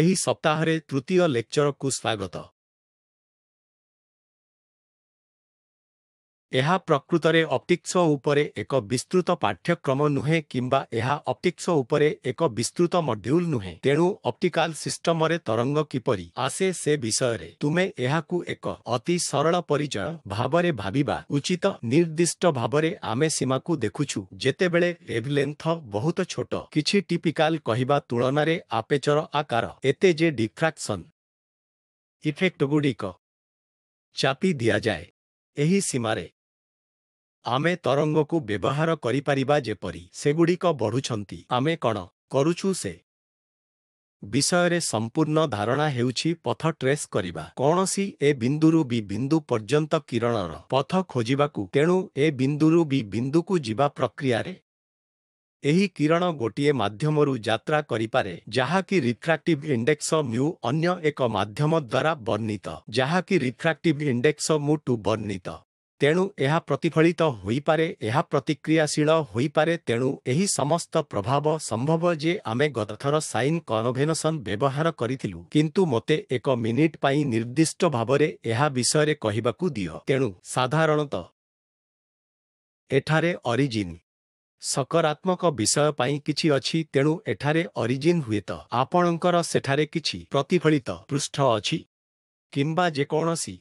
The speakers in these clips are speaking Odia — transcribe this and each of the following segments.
ଏହି ସପ୍ତାହରେ ତୃତୀୟ ଲେକ୍ଚରକୁ ସ୍ୱାଗତ ଏହା ପ୍ରକୃତରେ ଅପ୍ଟିକ୍ସ ଉପରେ ଏକ ବିସ୍ତୃତ ପାଠ୍ୟକ୍ରମ ନୁହେଁ କିମ୍ବା ଏହା ଅପ୍ଟିକ୍ସ ଉପରେ ଏକ ବିସ୍ତୃତ ମଡ୍ୟୁଲ୍ ନୁହେଁ ତେଣୁ ଅପ୍ଟିକାଲ୍ ସିଷ୍ଟମରେ ତରଙ୍ଗ କିପରି ଆସେ ସେ ବିଷୟରେ ତୁମେ ଏହାକୁ ଏକ ଅତି ସରଳ ପରିଚୟ ଭାବରେ ଭାବିବା ଉଚିତ ନିର୍ଦ୍ଦିଷ୍ଟ ଭାବରେ ଆମେ ସୀମାକୁ ଦେଖୁଛୁ ଯେତେବେଳେ ଲେଭ୍ଲେନ୍ଥ ବହୁତ ଛୋଟ କିଛି ଟିପିକାଲ୍ କହିବା ତୁଳନାରେ ଆପେଚର ଆକାର ଏତେ ଯେ ଡିଫ୍ରାକ୍ସନ୍ ଇଫେକ୍ଟଗୁଡ଼ିକ ଚାପି ଦିଆଯାଏ ଏହି ସୀମାରେ ଆମେ ତରଙ୍ଗକୁ ବ୍ୟବହାର କରିପାରିବା ଯେପରି ସେଗୁଡ଼ିକ ବଢ଼ୁଛନ୍ତି ଆମେ କ'ଣ କରୁଛୁ ସେ ବିଷୟରେ ସମ୍ପୂର୍ଣ୍ଣ ଧାରଣା ହେଉଛି ପଥ ଟ୍ରେସ୍ କରିବା କୌଣସି ଏ ବିନ୍ଦୁରୁ ବି ବିନ୍ଦୁ ପର୍ଯ୍ୟନ୍ତ କିରଣର ପଥ ଖୋଜିବାକୁ ତେଣୁ ଏ ବିନ୍ଦୁରୁ ବି ବିନ୍ଦୁକୁ ଯିବା ପ୍ରକ୍ରିୟାରେ ଏହି କିରଣ ଗୋଟିଏ ମାଧ୍ୟମରୁ ଯାତ୍ରା କରିପାରେ ଯାହାକି ରିଫ୍ରାକ୍ଟିଭ୍ ଇଣ୍ଡେକ୍ସ ମ୍ୟୁ ଅନ୍ୟ ଏକ ମାଧ୍ୟମ ଦ୍ୱାରା ବର୍ଣ୍ଣିତ ଯାହାକି ରିଫ୍ରାକ୍ଟିଭ୍ ଇଣ୍ଡେକ୍ସ ମୁଁ ଟୁ ବର୍ଣ୍ଣିତ ତେଣୁ ଏହା ପ୍ରତିଫଳିତ ହୋଇପାରେ ଏହା ପ୍ରତିକ୍ରିୟାଶୀଳ ହୋଇପାରେ ତେଣୁ ଏହି ସମସ୍ତ ପ୍ରଭାବ ସମ୍ଭବ ଯେ ଆମେ ଗତଥର ସାଇନ୍ କନଭେନସନ୍ ବ୍ୟବହାର କରିଥିଲୁ କିନ୍ତୁ ମୋତେ ଏକ ମିନିଟ୍ ପାଇଁ ନିର୍ଦ୍ଦିଷ୍ଟ ଭାବରେ ଏହା ବିଷୟରେ କହିବାକୁ ଦିଅ ତେଣୁ ସାଧାରଣତଃ ଏଠାରେ ଅରିଜିନ୍ ସକାରାତ୍ମକ ବିଷୟ ପାଇଁ କିଛି ଅଛି ତେଣୁ ଏଠାରେ ଅରିଜିନ୍ ହୁଏତ ଆପଣଙ୍କର ସେଠାରେ କିଛି ପ୍ରତିଫଳିତ ପୃଷ୍ଠ ଅଛି କିମ୍ବା ଯେକୌଣସି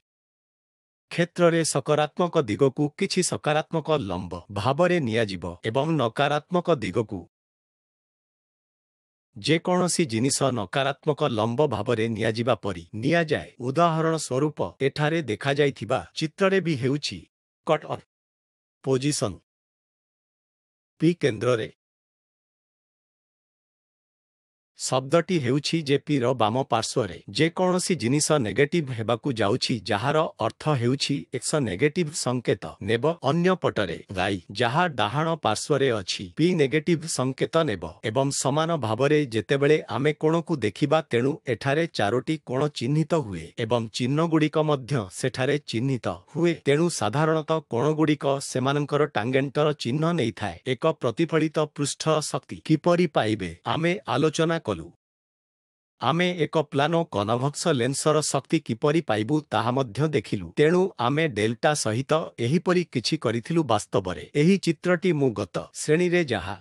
କ୍ଷେତ୍ରରେ ସକାରାତ୍ମକ ଦିଗକୁ କିଛି ସକାରାତ୍ମକ ଲମ୍ବ ଭାବରେ ନିଆଯିବ ଏବଂ ନକାରାତ୍ମକ ଦିଗକୁ ଯେକୌଣସି ଜିନିଷ ନକାରାତ୍ମକ ଲମ୍ବ ଭାବରେ ନିଆଯିବା ପରି ନିଆଯାଏ ଉଦାହରଣ ସ୍ୱରୂପ ଏଠାରେ ଦେଖାଯାଇଥିବା ଚିତ୍ରରେ ବି ହେଉଛି କଟ୍ ଅଫ୍ ପୋଜିସନ୍ ପି କେନ୍ଦ୍ରରେ ଶବ୍ଦଟି ହେଉଛି ଜେପିର ବାମ ପାର୍ଶ୍ୱରେ ଯେକୌଣସି ଜିନିଷ ନେଗେଟିଭ୍ ହେବାକୁ ଯାଉଛି ଯାହାର ଅର୍ଥ ହେଉଛି ଏକ ନେଗେଟିଭ୍ ସଙ୍କେତ ନେବ ଅନ୍ୟ ପଟରେ ଗାଇ ଯାହା ଡାହାଣ ପାର୍ଶ୍ୱରେ ଅଛି ପି ନେଗେଟିଭ୍ ସଙ୍କେତ ନେବ ଏବଂ ସମାନ ଭାବରେ ଯେତେବେଳେ ଆମେ କୋଣକୁ ଦେଖିବା ତେଣୁ ଏଠାରେ ଚାରୋଟି କୋଣ ଚିହ୍ନିତ ହୁଏ ଏବଂ ଚିହ୍ନଗୁଡ଼ିକ ମଧ୍ୟ ସେଠାରେ ଚିହ୍ନିତ ହୁଏ ତେଣୁ ସାଧାରଣତଃ କୋଣଗୁଡ଼ିକ ସେମାନଙ୍କର ଟାଙ୍ଗେଣ୍ଟର ଚିହ୍ନ ନେଇଥାଏ ଏକ ପ୍ରତିଫଳିତ ପୃଷ୍ଠ ଶକ୍ତି କିପରି ପାଇବେ ଆମେ ଆଲୋଚନା କଲୁ ଆମେ ଏକ ପ୍ଲାନୋ କନଭକ୍ସ ଲେନ୍ସର ଶକ୍ତି କିପରି ପାଇବୁ ତାହା ମଧ୍ୟ ଦେଖିଲୁ ତେଣୁ ଆମେ ଡେଲ୍ଟା ସହିତ ଏହିପରି କିଛି କରିଥିଲୁ ବାସ୍ତବରେ ଏହି ଚିତ୍ରଟି ମୁଁ ଗତ ଶ୍ରେଣୀରେ ଯାହା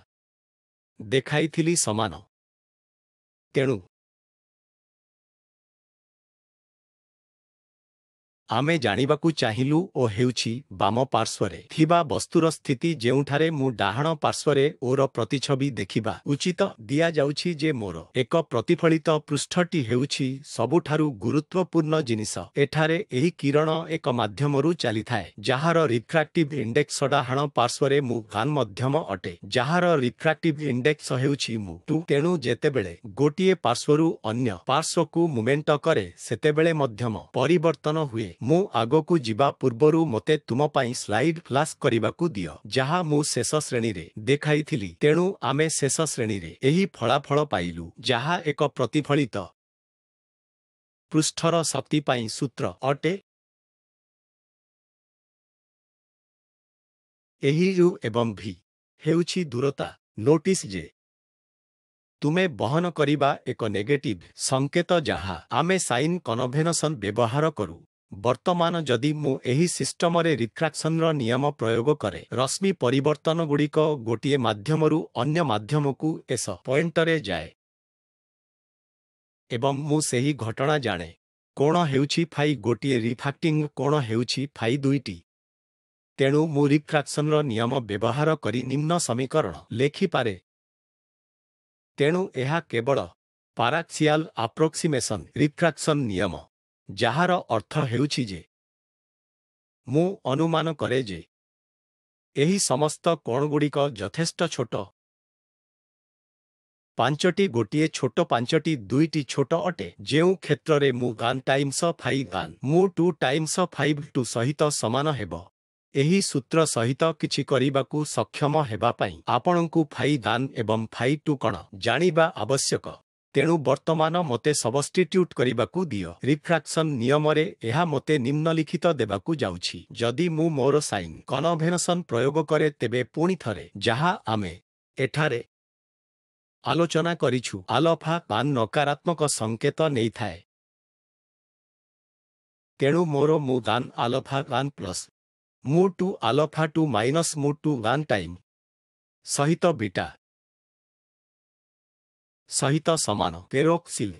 ଦେଖାଇଥିଲି ସମାନ ତେଣୁ ଆମେ ଜାଣିବାକୁ ଚାହିଁଲୁ ଓ ହେଉଛି ବାମ ପାର୍ଶ୍ୱରେ ଥିବା ବସ୍ତୁର ସ୍ଥିତି ଯେଉଁଠାରେ ମୁଁ ଡାହାଣ ପାର୍ଶ୍ୱରେ ଓର ପ୍ରତିଛବି ଦେଖିବା ଉଚିତ ଦିଆଯାଉଛି ଯେ ମୋର ଏକ ପ୍ରତିଫଳିତ ପୃଷ୍ଠଟି ହେଉଛି ସବୁଠାରୁ ଗୁରୁତ୍ୱପୂର୍ଣ୍ଣ ଜିନିଷ ଏଠାରେ ଏହି କିରଣ ଏକ ମାଧ୍ୟମରୁ ଚାଲିଥାଏ ଯାହାର ରିଫ୍ରାକ୍ଟିଭ୍ ଇଣ୍ଡେକ୍ସ ଡାହାଣ ପାର୍ଶ୍ୱରେ ମୁଁ ଗାନ୍ ମଧ୍ୟମ ଅଟେ ଯାହାର ରିଫ୍ରାକ୍ଟିଭ୍ ଇଣ୍ଡେକ୍ସ ହେଉଛି ମୁଁ ଟୁ ତେଣୁ ଯେତେବେଳେ ଗୋଟିଏ ପାର୍ଶ୍ୱରୁ ଅନ୍ୟ ପାର୍ଶ୍ୱକୁ ମୁମେଣ୍ଟ କରେ ସେତେବେଳେ ମଧ୍ୟମ ପରିବର୍ତ୍ତନ ହୁଏ ମୁଁ ଆଗକୁ ଯିବା ପୂର୍ବରୁ ମୋତେ ତୁମ ପାଇଁ ସ୍ଲାଇଡ୍ ଫ୍ଲାସ୍ କରିବାକୁ ଦିଅ ଯାହା ମୁଁ ଶେଷ ଶ୍ରେଣୀରେ ଦେଖାଇଥିଲି ତେଣୁ ଆମେ ଶେଷ ଶ୍ରେଣୀରେ ଏହି ଫଳାଫଳ ପାଇଲୁ ଯାହା ଏକ ପ୍ରତିଫଳିତ ପୃଷ୍ଠର ଶକ୍ତି ପାଇଁ ସୂତ୍ର ଅଟେ ଏହି ୟୁ ଏବଂ ଭି ହେଉଛି ଦୂରତା ନୋଟିସ୍ ଯେ ତୁମେ ବହନ କରିବା ଏକ ନେଗେଟିଭ୍ ସଙ୍କେତ ଯାହା ଆମେ ସାଇନ୍ କନଭେନସନ୍ ବ୍ୟବହାର କରୁ ବର୍ତ୍ତମାନ ଯଦି ମୁଁ ଏହି ସିଷ୍ଟମରେ ରିଫ୍ରାକ୍ସନର ନିୟମ ପ୍ରୟୋଗ କରେ ରଶ୍ମି ପରିବର୍ତ୍ତନଗୁଡ଼ିକ ଗୋଟିଏ ମାଧ୍ୟମରୁ ଅନ୍ୟ ମାଧ୍ୟମକୁ ଏସ ପଏଣ୍ଟରେ ଯାଏ ଏବଂ ମୁଁ ସେହି ଘଟଣା ଜାଣେ କୋଣ ହେଉଛି ଫାଇ ଗୋଟିଏ ରିଫ୍ରାକ୍ଟିଂ କୋଣ ହେଉଛି ଫାଇ ଦୁଇଟି ତେଣୁ ମୁଁ ରିଫ୍ରାକ୍ସନର ନିୟମ ବ୍ୟବହାର କରି ନିମ୍ନ ସମୀକରଣ ଲେଖିପାରେ ତେଣୁ ଏହା କେବଳ ପାରାକ୍ସିଆଲ୍ ଆପ୍ରୋକ୍ସିମେସନ୍ ରିଫ୍ରାକ୍ସନ୍ ନିୟମ ଯାହାର ଅର୍ଥ ହେଉଛି ଯେ ମୁଁ ଅନୁମାନ କରେ ଯେ ଏହି ସମସ୍ତ କୋଣଗୁଡ଼ିକ ଯଥେଷ୍ଟ ଛୋଟ ପାଞ୍ଚଟି ଗୋଟିଏ ଛୋଟ ପାଞ୍ଚଟି ଦୁଇଟି ଛୋଟ ଅଟେ ଯେଉଁ କ୍ଷେତ୍ରରେ ମୁଁ ଗାନ୍ ଟାଇମ୍ସ ଫାଇଭ୍ ଗାନ୍ ମୁଁ ଟୁ ଟାଇମ୍ସ ଫାଇଭ୍ ଟୁ ସହିତ ସମାନ ହେବ ଏହି ସୂତ୍ର ସହିତ କିଛି କରିବାକୁ ସକ୍ଷମ ହେବା ପାଇଁ ଆପଣଙ୍କୁ ଫାଇ ଦାନ୍ ଏବଂ ଫାଇ ଟୁ କ'ଣ ଜାଣିବା ଆବଶ୍ୟକ ତେଣୁ ବର୍ତ୍ତମାନ ମୋତେ ସବଷ୍ଟିଚ୍ୟୁଟ୍ କରିବାକୁ ଦିଅ ରିଫ୍ରାକ୍ସନ୍ ନିୟମରେ ଏହା ମୋତେ ନିମ୍ନଲିଖିତ ଦେବାକୁ ଯାଉଛି ଯଦି ମୁଁ ମୋର ସାଇନ୍ କନଭେନସନ୍ ପ୍ରୟୋଗ କରେ ତେବେ ପୁଣି ଥରେ ଯାହା ଆମେ ଏଠାରେ ଆଲୋଚନା କରିଛୁ ଆଲଫା ପାନ୍ ନକାରାତ୍ମକ ସଙ୍କେତ ନେଇଥାଏ ତେଣୁ ମୋର ମୁଁ ଦାନ୍ ଆଲଫା ୱାନ୍ ପ୍ଲସ୍ ମୁଁ ଟୁ ଆଲଫା ଟୁ ମାଇନସ୍ ମୁଁ ଟୁ ୱାନ୍ ଟାଇମ୍ ସହିତ ବିଟା ସହିତ ସମାନ ପେରୋକ୍ସିଲ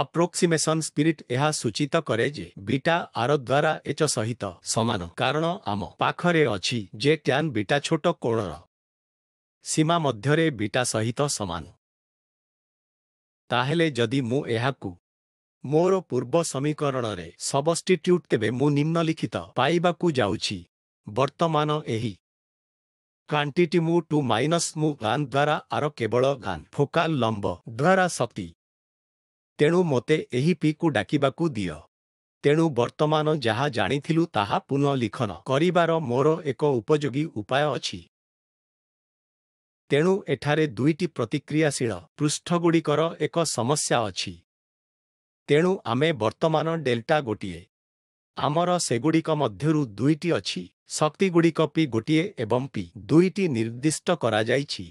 ଆପ୍ରୋକ୍ସିମେସନ୍ ସ୍ପିରିଟ୍ ଏହା ସୂଚିତ କରେ ଯେ ବିଟା ଆର ଦ୍ୱାରା ଏଚ୍ ସହିତ ସମାନ କାରଣ ଆମ ପାଖରେ ଅଛି ଯେ ଟ୍ୟାନ୍ ବିଟା ଛୋଟ କୋଣର ସୀମା ମଧ୍ୟରେ ବିଟା ସହିତ ସମାନ ତାହେଲେ ଯଦି ମୁଁ ଏହାକୁ ମୋର ପୂର୍ବ ସମୀକରଣରେ ସବଷ୍ଟିଚ୍ୟୁଟ୍ ତେବେ ମୁଁ ନିମ୍ନଲିଖିତ ପାଇବାକୁ ଯାଉଛି ବର୍ତ୍ତମାନ ଏହି କ୍ୱାଣ୍ଟିଟି ମୁଁ ଟୁ ମାଇନସ୍ ମୁଁ ଗାନ୍ ଦ୍ୱାରା ଆର କେବଳ ଗାନ୍ ଫୋକାଲ ଲମ୍ବ ଦ୍ୱାରା ଶକ୍ତି ତେଣୁ ମୋତେ ଏହି ପିକୁ ଡାକିବାକୁ ଦିଅ ତେଣୁ ବର୍ତ୍ତମାନ ଯାହା ଜାଣିଥିଲୁ ତାହା ପୁନଃଲିଖନ କରିବାର ମୋର ଏକ ଉପଯୋଗୀ ଉପାୟ ଅଛି ତେଣୁ ଏଠାରେ ଦୁଇଟି ପ୍ରତିକ୍ରିୟାଶୀଳ ପୃଷ୍ଠଗୁଡ଼ିକର ଏକ ସମସ୍ୟା ଅଛି ତେଣୁ ଆମେ ବର୍ତ୍ତମାନ ଡେଲ୍ଟା ଗୋଟିଏ ଆମର ସେଗୁଡ଼ିକ ମଧ୍ୟରୁ ଦୁଇଟି ଅଛି ଶକ୍ତିଗୁଡ଼ିକ ପି ଗୋଟିଏ ଏବଂ ପି ଦୁଇଟି ନିର୍ଦ୍ଦିଷ୍ଟ କରାଯାଇଛି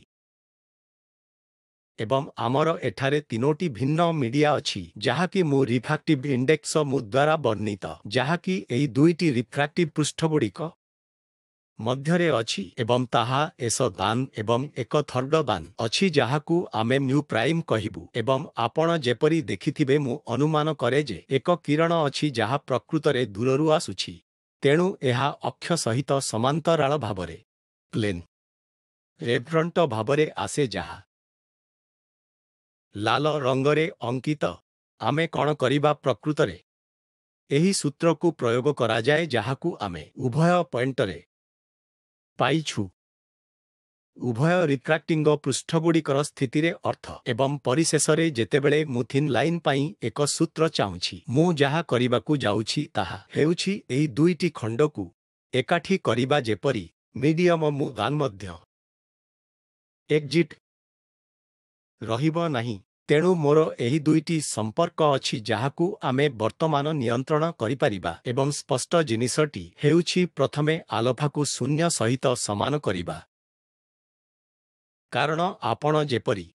ଏବଂ ଆମର ଏଠାରେ ତିନୋଟି ଭିନ୍ନ ମିଡିଆ ଅଛି ଯାହାକି ମୁଁ ରିଫ୍ରାକ୍ଟିଭ୍ ଇଣ୍ଡେକ୍ସ ମୁଁ ଦ୍ୱାରା ବର୍ଣ୍ଣିତ ଯାହାକି ଏହି ଦୁଇଟି ରିଫ୍ରାକ୍ଟିଭ୍ ପୃଷ୍ଠଗୁଡ଼ିକ ମଧ୍ୟରେ ଅଛି ଏବଂ ତାହା ଏସ ଦାନ ଏବଂ ଏକ ଥର୍ଡ ଦାନ ଅଛି ଯାହାକୁ ଆମେ ମ୍ୟୁ ପ୍ରାଇମ୍ କହିବୁ ଏବଂ ଆପଣ ଯେପରି ଦେଖିଥିବେ ମୁଁ ଅନୁମାନ କରେ ଯେ ଏକ କିରଣ ଅଛି ଯାହା ପ୍ରକୃତରେ ଦୂରରୁ ଆସୁଛି ତେଣୁ ଏହା ଅକ୍ଷ ସହିତ ସମାନ୍ତରାଳ ଭାବରେ ପ୍ଲେନ୍ ରେଭ୍ରଣ୍ଟ ଭାବରେ ଆସେ ଯାହା ଲାଲ ରଙ୍ଗରେ ଅଙ୍କିତ ଆମେ କ'ଣ କରିବା ପ୍ରକୃତରେ ଏହି ସୂତ୍ରକୁ ପ୍ରୟୋଗ କରାଯାଏ ଯାହାକୁ ଆମେ ଉଭୟ ପଏଣ୍ଟରେ ପାଇଛୁ ଉଭୟ ରିଫ୍ରାକ୍ଟିଙ୍ଗ ପୃଷ୍ଠଗୁଡ଼ିକର ସ୍ଥିତିରେ ଅର୍ଥ ଏବଂ ପରିଶେଷରେ ଯେତେବେଳେ ମୁଁ ଥିନ୍ ଲାଇନ୍ ପାଇଁ ଏକ ସୂତ୍ର ଚାହୁଁଛି ମୁଁ ଯାହା କରିବାକୁ ଯାଉଛି ତାହା ହେଉଛି ଏହି ଦୁଇଟି ଖଣ୍ଡକୁ ଏକାଠି କରିବା ଯେପରି ମିଡିୟମ ମୁଁ ଗାନ୍ ମଧ୍ୟ ଏକ୍ଜିଟ୍ ରହିବ ନାହିଁ ତେଣୁ ମୋର ଏହି ଦୁଇଟି ସମ୍ପର୍କ ଅଛି ଯାହାକୁ ଆମେ ବର୍ତ୍ତମାନ ନିୟନ୍ତ୍ରଣ କରିପାରିବା ଏବଂ ସ୍ପଷ୍ଟ ଜିନିଷଟି ହେଉଛି ପ୍ରଥମେ ଆଲୋଫାକୁ ଶୂନ୍ୟ ସହିତ ସମାନ କରିବା କାରଣ ଆପଣ ଯେପରି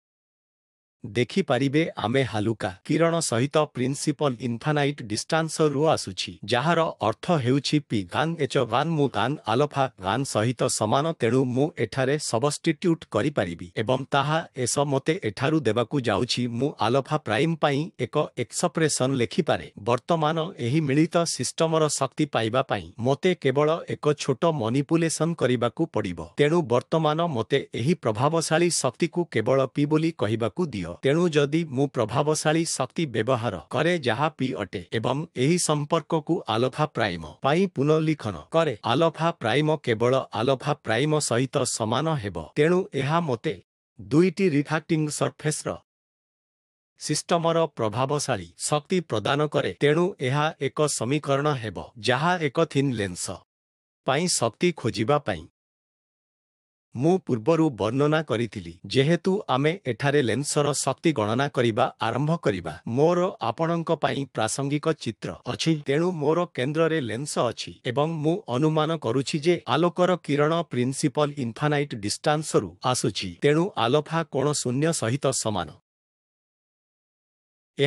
ଦେଖିପାରିବେ ଆମେ ହାଲୁକା କିରଣ ସହିତ ପ୍ରିନ୍ସିପଲ ଇନ୍ଫାନାଇଟ୍ ଡିଷ୍ଟାନ୍ସରୁ ଆସୁଛି ଯାହାର ଅର୍ଥ ହେଉଛି ପି ଗାନ୍ ଏଚ ଗାନ୍ ମୁଁ ଗାନ୍ ଆଲଫା ଗାନ୍ ସହିତ ସମାନ ତେଣୁ ମୁଁ ଏଠାରେ ସବଷ୍ଟିଟ୍ୟୁଟ୍ କରିପାରିବି ଏବଂ ତାହା ଏସ ମୋତେ ଏଠାରୁ ଦେବାକୁ ଯାଉଛି ମୁଁ ଆଲଫା ପ୍ରାଇମ୍ ପାଇଁ ଏକ ଏକ୍ସପ୍ରେସନ୍ ଲେଖିପାରେ ବର୍ତ୍ତମାନ ଏହି ମିଳିତ ସିଷ୍ଟମର ଶକ୍ତି ପାଇବା ପାଇଁ ମୋତେ କେବଳ ଏକ ଛୋଟ ମନିପୁଲେସନ୍ କରିବାକୁ ପଡ଼ିବ ତେଣୁ ବର୍ତ୍ତମାନ ମୋତେ ଏହି ପ୍ରଭାବଶାଳୀ ଶକ୍ତିକୁ କେବଳ ପି ବୋଲି କହିବାକୁ ଦିଅ ପ୍ରିୟ ତେଣୁ ଯଦି ମୁଁ ପ୍ରଭାବଶାଳୀ ଶକ୍ତି ବ୍ୟବହାର କରେ ଯାହା ପି ଅଟେ ଏବଂ ଏହି ସମ୍ପର୍କକୁ ଆଲଫା ପ୍ରାଇମ ପାଇଁ ପୁନଃଲିଖନ କରେ ଆଲଫା ପ୍ରାଇମ କେବଳ ଆଲଫା ପ୍ରାଇମ ସହିତ ସମାନ ହେବ ତେଣୁ ଏହା ମୋତେ ଦୁଇଟି ରିଫାକ୍ଟିଂ ସର୍ଫେସ୍ର ସିଷ୍ଟମର ପ୍ରଭାବଶାଳୀ ଶକ୍ତି ପ୍ରଦାନ କରେ ତେଣୁ ଏହା ଏକ ସମୀକରଣ ହେବ ଯାହା ଏକ ଥିନ୍ ଲେନ୍ସ ପାଇଁ ଶକ୍ତି ଖୋଜିବା ପାଇଁ ମୁଁ ପୂର୍ବରୁ ବର୍ଣ୍ଣନା କରିଥିଲି ଯେହେତୁ ଆମେ ଏଠାରେ ଲେନ୍ସର ଶକ୍ତି ଗଣନା କରିବା ଆରମ୍ଭ କରିବା ମୋର ଆପଣଙ୍କ ପାଇଁ ପ୍ରାସଙ୍ଗିକ ଚିତ୍ର ଅଛି ତେଣୁ ମୋର କେନ୍ଦ୍ରରେ ଲେନ୍ସ ଅଛି ଏବଂ ମୁଁ ଅନୁମାନ କରୁଛି ଯେ ଆଲୋକର କିରଣ ପ୍ରିନ୍ସିପଲ ଇନ୍ଫାନାଇଟ୍ ଡିଷ୍ଟାନ୍ସରୁ ଆସୁଛି ତେଣୁ ଆଲୋଫା କୋଣ ଶୂନ୍ୟ ସହିତ ସମାନ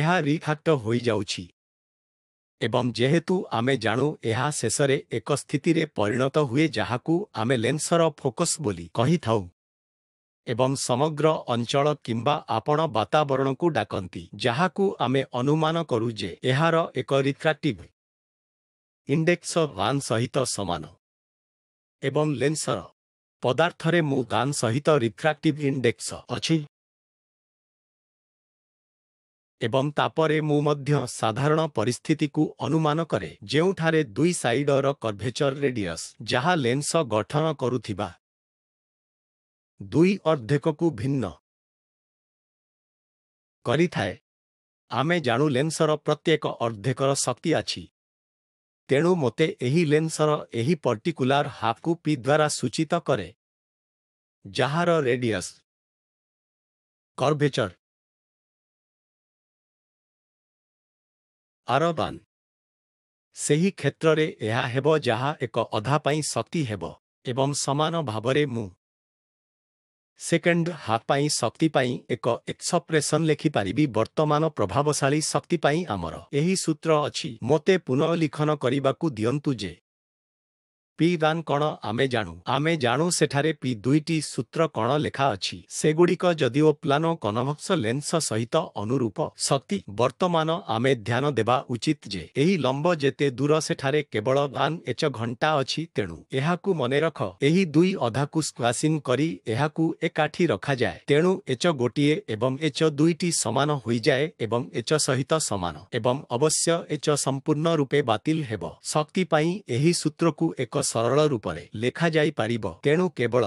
ଏହା ରିଫାକ୍ଟ ହୋଇଯାଉଛି ଏବଂ ଯେହେତୁ ଆମେ ଜାଣୁ ଏହା ଶେଷରେ ଏକ ସ୍ଥିତିରେ ପରିଣତ ହୁଏ ଯାହାକୁ ଆମେ ଲେନ୍ସର ଫୋକସ୍ ବୋଲି କହିଥାଉ ଏବଂ ସମଗ୍ର ଅଞ୍ଚଳ କିମ୍ବା ଆପଣ ବାତାବରଣକୁ ଡାକନ୍ତି ଯାହାକୁ ଆମେ ଅନୁମାନ କରୁ ଯେ ଏହାର ଏକ ରିଫ୍ରାକ୍ଟିଭ୍ ଇଣ୍ଡେକ୍ସ ଗାନ୍ ସହିତ ସମାନ ଏବଂ ଲେନ୍ସର ପଦାର୍ଥରେ ମୁଁ ଗାନ୍ ସହିତ ରିଫ୍ରାକ୍ଟିଭ୍ ଇଣ୍ଡେକ୍ସ ଅଛି ଏବଂ ତାପରେ ମୁଁ ମଧ୍ୟ ସାଧାରଣ ପରିସ୍ଥିତିକୁ ଅନୁମାନ କରେ ଯେଉଁଠାରେ ଦୁଇ ସାଇଡର କର୍ଭେଚର ରେଡିୟସ୍ ଯାହା ଲେନ୍ସ ଗଠନ କରୁଥିବା ଦୁଇ ଅର୍ଦ୍ଧେକକୁ ଭିନ୍ନ କରିଥାଏ ଆମେ ଜାଣୁ ଲେନ୍ସର ପ୍ରତ୍ୟେକ ଅର୍ଦ୍ଧେକର ଶକ୍ତି ଅଛି ତେଣୁ ମୋତେ ଏହି ଲେନ୍ସର ଏହି ପର୍ଟିକୁଲାର ହାକୁ ପି ଦ୍ୱାରା ସୂଚିତ କରେ ଯାହାର ରେଡିୟସ୍ କର୍ଭେଚର ଆରବାନ୍ ସେହି କ୍ଷେତ୍ରରେ ଏହା ହେବ ଯାହା ଏକ ଅଧା ପାଇଁ ଶକ୍ତି ହେବ ଏବଂ ସମାନ ଭାବରେ ମୁଁ ସେକେଣ୍ଡ ହାଫ୍ ପାଇଁ ଶକ୍ତି ପାଇଁ ଏକ ଏକ୍ସପ୍ରେସନ୍ ଲେଖିପାରିବି ବର୍ତ୍ତମାନ ପ୍ରଭାବଶାଳୀ ଶକ୍ତି ପାଇଁ ଆମର ଏହି ସୂତ୍ର ଅଛି ମୋତେ ପୁନଃଲିଖନ କରିବାକୁ ଦିଅନ୍ତୁ ଯେ ପି ୱାନ୍ କ'ଣ ଆମେ ଜାଣୁ ଆମେ ଜାଣୁ ସେଠାରେ ପି ଦୁଇଟି ସୂତ୍ର କ'ଣ ଲେଖା ଅଛି ସେଗୁଡ଼ିକ ଯଦିଓ ପ୍ଲାନୋ କନଭକ୍ସ ଲେନ୍ସ ସହିତ ଅନୁରୂପ ସତୀ ବର୍ତ୍ତମାନ ଆମେ ଧ୍ୟାନ ଦେବା ଉଚିତ ଯେ ଏହି ଲମ୍ବ ଯେତେ ଦୂର ସେଠାରେ କେବଳ ୱାନ୍ ଏଚ ଘଣ୍ଟା ଅଛି ତେଣୁ ଏହାକୁ ମନେ ରଖ ଏହି ଦୁଇ ଅଧାକୁ ସ୍କ୍ୱାସିନ କରି ଏହାକୁ ଏକାଠି ରଖାଯାଏ ତେଣୁ ଏଚ ଗୋଟିଏ ଏବଂ ଏଚ ଦୁଇଟି ସମାନ ହୋଇଯାଏ ଏବଂ ଏଚ ସହିତ ସମାନ ଏବଂ ଅବଶ୍ୟ ଏଚ ସମ୍ପୂର୍ଣ୍ଣ ରୂପେ ବାତିଲ ହେବ ଶକ୍ତି ପାଇଁ ଏହି ସୂତ୍ରକୁ ଏକ ସରଳ ରୂପରେ ଲେଖାଯାଇପାରିବ ତେଣୁ କେବଳ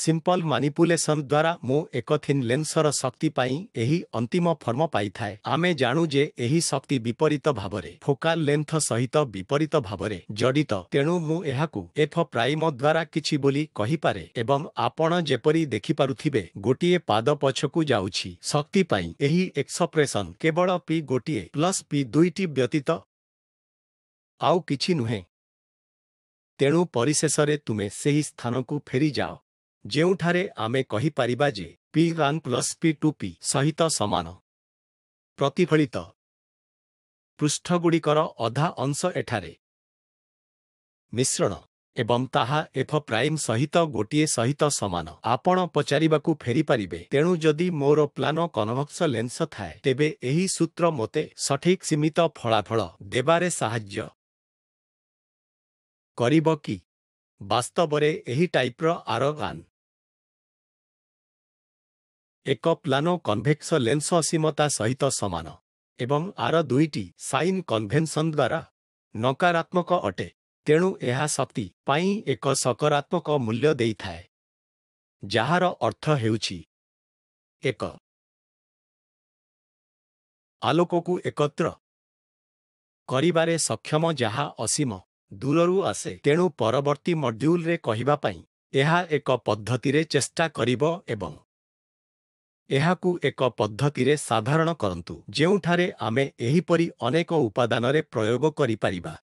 ସିମ୍ପଲ ମାନିପୁଲେସନ୍ ଦ୍ୱାରା ମୁଁ ଏକ ଥିନ୍ ଲେନ୍ସର ଶକ୍ତି ପାଇଁ ଏହି ଅନ୍ତିମ ଫର୍ମ ପାଇଥାଏ ଆମେ ଜାଣୁ ଯେ ଏହି ଶକ୍ତି ବିପରୀତ ଭାବରେ ଫୋକାଲ ଲେନ୍ଥ ସହିତ ବିପରୀତ ଭାବରେ ଜଡ଼ିତ ତେଣୁ ମୁଁ ଏହାକୁ ଏଫ ପ୍ରାଇମ ଦ୍ୱାରା କିଛି ବୋଲି କହିପାରେ ଏବଂ ଆପଣ ଯେପରି ଦେଖିପାରୁଥିବେ ଗୋଟିଏ ପାଦ ପଛକୁ ଯାଉଛି ଶକ୍ତି ପାଇଁ ଏହି ଏକ୍ସପ୍ରେସନ୍ କେବଳ ପି ଗୋଟିଏ ପ୍ଲସ୍ ପି ଦୁଇଟି ବ୍ୟତୀତ ଆଉ କିଛି ନୁହେଁ ତେଣୁ ପରିଶେଷରେ ତୁମେ ସେହି ସ୍ଥାନକୁ ଫେରିଯାଅ ଯେଉଁଠାରେ ଆମେ କହିପାରିବା ଯେ P one plus P two P ସହିତ ସମାନ ପ୍ରତିଫଳିତ ପୃଷ୍ଠଗୁଡ଼ିକର ଅଧା ଅଂଶ ଏଠାରେ ମିଶ୍ରଣ ଏବଂ ତାହା ଏଫ ପ୍ରାଇମ୍ ସହିତ ଗୋଟିଏ ସହିତ ସମାନ ଆପଣ ପଚାରିବାକୁ ଫେରିପାରିବେ ତେଣୁ ଯଦି ମୋର ପ୍ଲାନ କନଭକ୍ସ ଲେନ୍ସ ଥାଏ ତେବେ ଏହି ସୂତ୍ର ମୋତେ ସଠିକ୍ ସୀମିତ ଫଳାଫଳ ଦେବାରେ ସାହାଯ୍ୟ କରିବ କି ବାସ୍ତବରେ ଏହି ଟାଇପ୍ର ଆରଗାନ୍ ଏକ ପ୍ଲାନୋ କନଭେକ୍ସ ଲେନ୍ସ ଅସୀମତା ସହିତ ସମାନ ଏବଂ ଆର ଦୁଇଟି ସାଇନ୍ କନଭେନ୍ସନ୍ ଦ୍ୱାରା ନକାରାତ୍ମକ ଅଟେ ତେଣୁ ଏହା ଶକ୍ତି ପାଇଁ ଏକ ସକାରାତ୍ମକ ମୂଲ୍ୟ ଦେଇଥାଏ ଯାହାର ଅର୍ଥ ହେଉଛି ଏକ ଆଲୋକକୁ ଏକତ୍ର କରିବାରେ ସକ୍ଷମ ଯାହା ଅସୀମ ଦୂରରୁ ଆସେ ତେଣୁ ପରବର୍ତ୍ତୀ ମଡ଼୍ୟୁଲ୍ରେ କହିବା ପାଇଁ ଏହା ଏକ ପଦ୍ଧତିରେ ଚେଷ୍ଟା କରିବ ଏବଂ ଏହାକୁ ଏକ ପଦ୍ଧତିରେ ସାଧାରଣ କରନ୍ତୁ ଯେଉଁଠାରେ ଆମେ ଏହିପରି ଅନେକ ଉପାଦାନରେ ପ୍ରୟୋଗ କରିପାରିବା